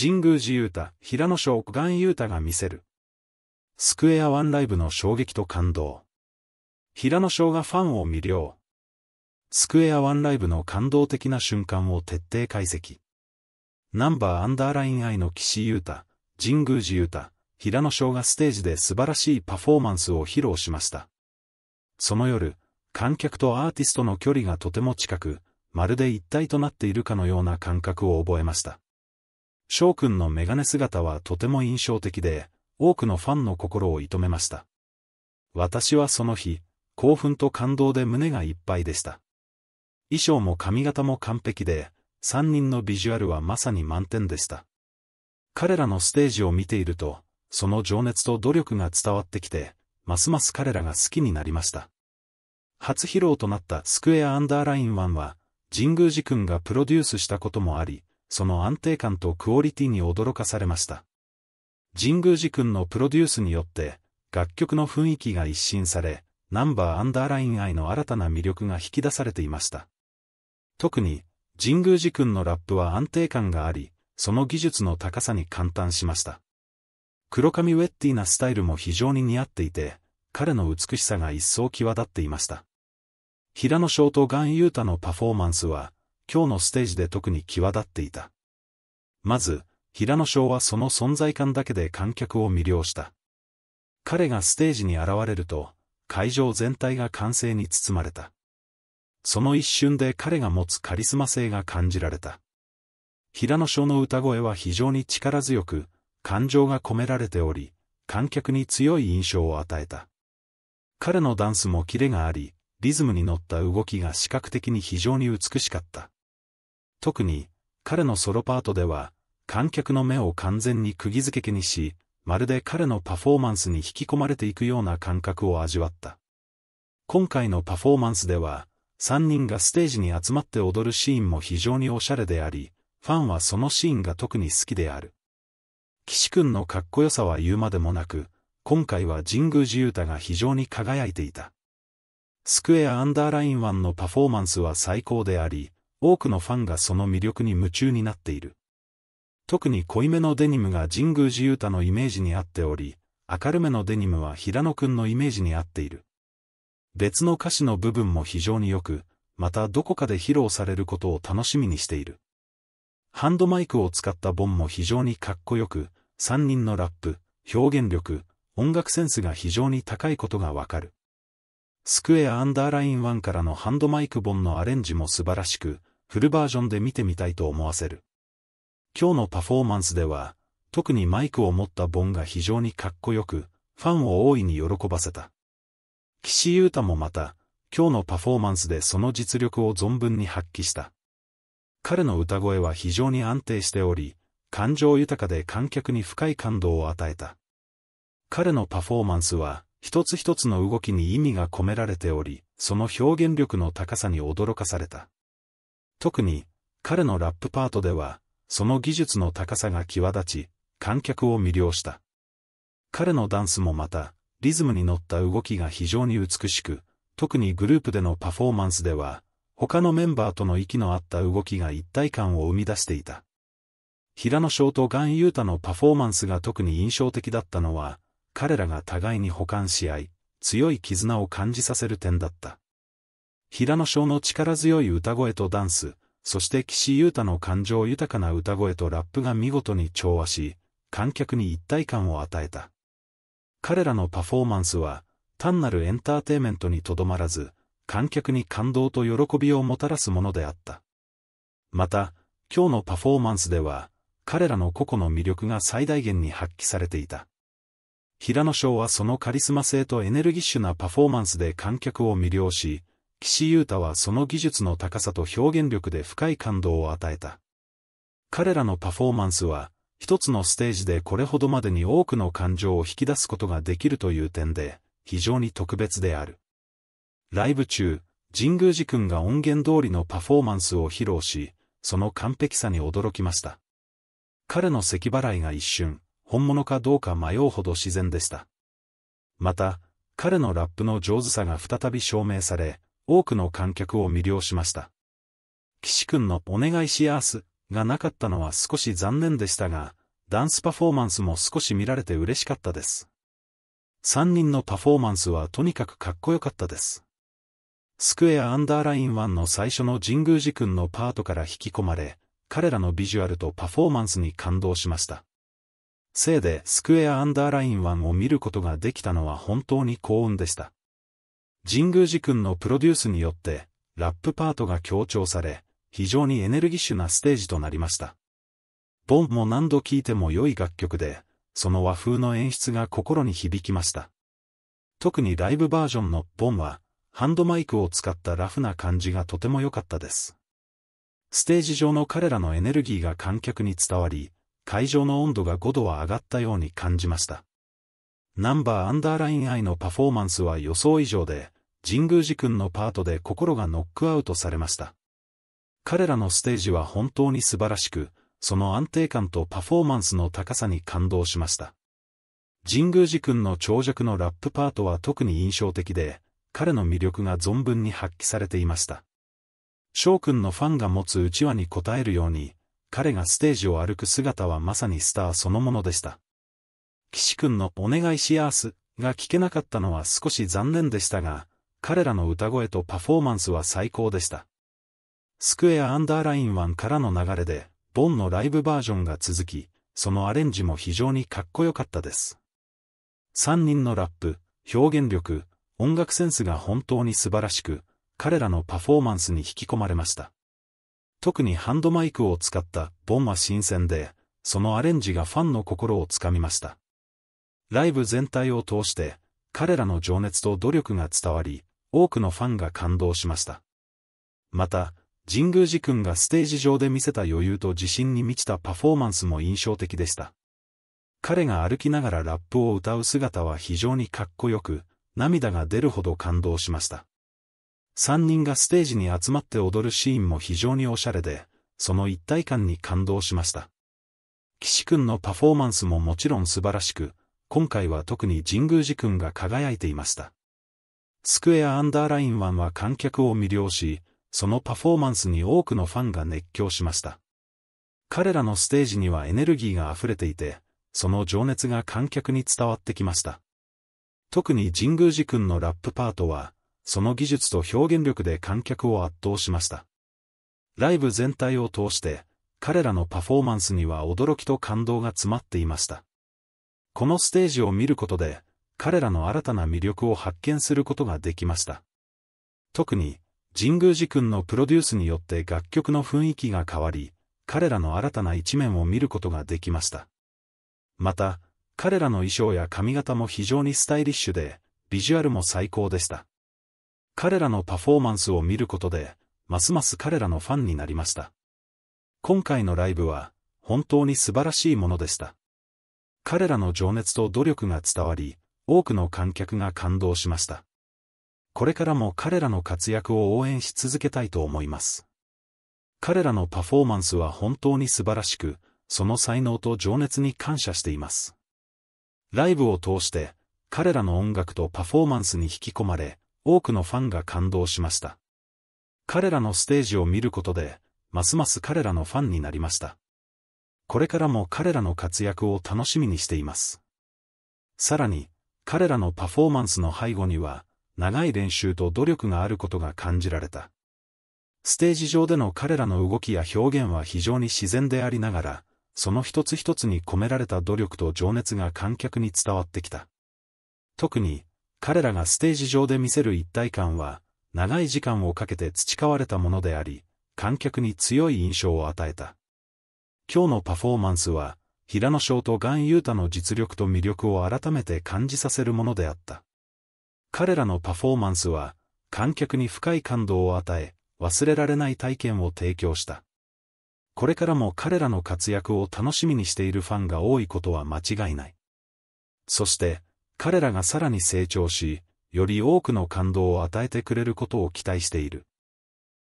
神宮寺雄太、平野翔岩雄太が見せる。スクエアワンライブの衝撃と感動。平野翔がファンを魅了。スクエアワンライブの感動的な瞬間を徹底解析。ナンバーアンダーライン愛の岸優太、神宮寺優太、平野翔がステージで素晴らしいパフォーマンスを披露しました。その夜、観客とアーティストの距離がとても近く、まるで一体となっているかのような感覚を覚えました。翔くんのメガネ姿はとても印象的で、多くのファンの心を射止めました。私はその日、興奮と感動で胸がいっぱいでした。衣装も髪型も完璧で、三人のビジュアルはまさに満点でした。彼らのステージを見ていると、その情熱と努力が伝わってきて、ますます彼らが好きになりました。初披露となったスクエアアンダーライン1は、神宮寺君がプロデュースしたこともあり、その安定感とクオリティに驚かされました。神宮寺君のプロデュースによって、楽曲の雰囲気が一新され、ナンバーアンダーライン愛の新たな魅力が引き出されていました。特に、神宮寺君のラップは安定感があり、その技術の高さに感嘆しました。黒髪ウェッティなスタイルも非常に似合っていて、彼の美しさが一層際立っていました。平野翔とガン・ユータのパフォーマンスは、今日のステージで特に際立っていた。まず、平野翔はその存在感だけで観客を魅了した。彼がステージに現れると、会場全体が歓声に包まれた。その一瞬で彼が持つカリスマ性が感じられた。平野翔の歌声は非常に力強く、感情が込められており、観客に強い印象を与えた。彼のダンスもキレがあり、リズムに乗った動きが視覚的に非常に美しかった。特に、彼のソロパートでは、観客の目を完全に釘付けにし、まるで彼のパフォーマンスに引き込まれていくような感覚を味わった。今回のパフォーマンスでは、三人がステージに集まって踊るシーンも非常におしゃれであり、ファンはそのシーンが特に好きである。岸くんのかっこよさは言うまでもなく、今回は神宮寺勇太が非常に輝いていた。スクエアアンダーライン1のパフォーマンスは最高であり、多くのファンがその魅力に夢中になっている。特に濃いめのデニムが神宮寺勇太のイメージに合っており、明るめのデニムは平野くんのイメージに合っている。別の歌詞の部分も非常によく、またどこかで披露されることを楽しみにしている。ハンドマイクを使ったボンも非常にかっこよく、3人のラップ、表現力、音楽センスが非常に高いことがわかる。スクエアアンダーライン1からのハンドマイクボンのアレンジも素晴らしく、フルバージョンで見てみたいと思わせる。今日のパフォーマンスでは、特にマイクを持ったボンが非常にかっこよく、ファンを大いに喜ばせた。岸優太もまた、今日のパフォーマンスでその実力を存分に発揮した。彼の歌声は非常に安定しており、感情豊かで観客に深い感動を与えた。彼のパフォーマンスは、一つ一つの動きに意味が込められており、その表現力の高さに驚かされた。特に、彼のラップパートでは、その技術の高さが際立ち、観客を魅了した。彼のダンスもまた、リズムに乗った動きが非常に美しく、特にグループでのパフォーマンスでは、他のメンバーとの息の合った動きが一体感を生み出していた。平野翔とガン・ユータのパフォーマンスが特に印象的だったのは、彼らが互いに補完し合い、強い絆を感じさせる点だった。平野翔の力強い歌声とダンス、そして岸優太の感情豊かな歌声とラップが見事に調和し、観客に一体感を与えた。彼らのパフォーマンスは、単なるエンターテイメントにとどまらず、観客に感動と喜びをもたらすものであった。また、今日のパフォーマンスでは、彼らの個々の魅力が最大限に発揮されていた。平野翔はそのカリスマ性とエネルギッシュなパフォーマンスで観客を魅了し、岸優太はその技術の高さと表現力で深い感動を与えた。彼らのパフォーマンスは、一つのステージでこれほどまでに多くの感情を引き出すことができるという点で、非常に特別である。ライブ中、神宮寺君が音源通りのパフォーマンスを披露し、その完璧さに驚きました。彼の咳払いが一瞬、本物かどうか迷うほど自然でした。また、彼のラップの上手さが再び証明され、多くの観客を魅了しました。岸くんのお願いしアースがなかったのは少し残念でしたが、ダンスパフォーマンスも少し見られて嬉しかったです。3人のパフォーマンスはとにかくかっこよかったです。スクエアアンダーライン1の最初の神宮寺くんのパートから引き込まれ、彼らのビジュアルとパフォーマンスに感動しました。せいでスクエアアンダーライン1を見ることができたのは本当に幸運でした。神宮寺君のプロデュースによって、ラップパートが強調され、非常にエネルギッシュなステージとなりました。ボンも何度聴いても良い楽曲で、その和風の演出が心に響きました。特にライブバージョンのボンは、ハンドマイクを使ったラフな感じがとても良かったです。ステージ上の彼らのエネルギーが観客に伝わり、会場の温度が5度は上がったように感じました。ナンバーアンダーラインイのパフォーマンスは予想以上で、神宮寺君のパートで心がノックアウトされました。彼らのステージは本当に素晴らしく、その安定感とパフォーマンスの高さに感動しました。神宮寺君の長尺のラップパートは特に印象的で、彼の魅力が存分に発揮されていました。翔くんのファンが持つうちわに応えるように、彼がステージを歩く姿はまさにスターそのものでした。岸くんのお願いしやーすが聞けなかったのは少し残念でしたが、彼らの歌声とパフォーマンスは最高でした。スクエアアンダーライン1からの流れで、ボンのライブバージョンが続き、そのアレンジも非常にかっこよかったです。3人のラップ、表現力、音楽センスが本当に素晴らしく、彼らのパフォーマンスに引き込まれました。特にハンドマイクを使ったボンは新鮮で、そのアレンジがファンの心をつかみました。ライブ全体を通して、彼らの情熱と努力が伝わり、多くのファンが感動しました。また、神宮寺君がステージ上で見せた余裕と自信に満ちたパフォーマンスも印象的でした。彼が歩きながらラップを歌う姿は非常にかっこよく、涙が出るほど感動しました。3人がステージに集まって踊るシーンも非常におしゃれで、その一体感に感動しました。岸君のパフォーマンスももちろん素晴らしく、今回は特に神宮寺君が輝いていました。スクエアアンダーライン1は観客を魅了し、そのパフォーマンスに多くのファンが熱狂しました。彼らのステージにはエネルギーが溢れていて、その情熱が観客に伝わってきました。特に神宮寺君のラップパートは、その技術と表現力で観客を圧倒しました。ライブ全体を通して、彼らのパフォーマンスには驚きと感動が詰まっていました。このステージを見ることで、彼らの新たな魅力を発見することができました。特に、神宮寺君のプロデュースによって楽曲の雰囲気が変わり、彼らの新たな一面を見ることができました。また、彼らの衣装や髪型も非常にスタイリッシュで、ビジュアルも最高でした。彼らのパフォーマンスを見ることで、ますます彼らのファンになりました。今回のライブは、本当に素晴らしいものでした。彼らの情熱と努力が伝わり、多くの観客が感動しました。これからも彼らの活躍を応援し続けたいと思います。彼らのパフォーマンスは本当に素晴らしく、その才能と情熱に感謝しています。ライブを通して、彼らの音楽とパフォーマンスに引き込まれ、多くのファンが感動しました。彼らのステージを見ることで、ますます彼らのファンになりました。これからも彼らの活躍を楽しみにしています。さらに、彼らのパフォーマンスの背後には、長い練習と努力があることが感じられた。ステージ上での彼らの動きや表現は非常に自然でありながら、その一つ一つに込められた努力と情熱が観客に伝わってきた。特に、彼らがステージ上で見せる一体感は、長い時間をかけて培われたものであり、観客に強い印象を与えた。今日のパフォーマンスは、平野翔と岩優太の実力と魅力を改めて感じさせるものであった。彼らのパフォーマンスは、観客に深い感動を与え、忘れられない体験を提供した。これからも彼らの活躍を楽しみにしているファンが多いことは間違いない。そして、彼らがさらに成長し、より多くの感動を与えてくれることを期待している。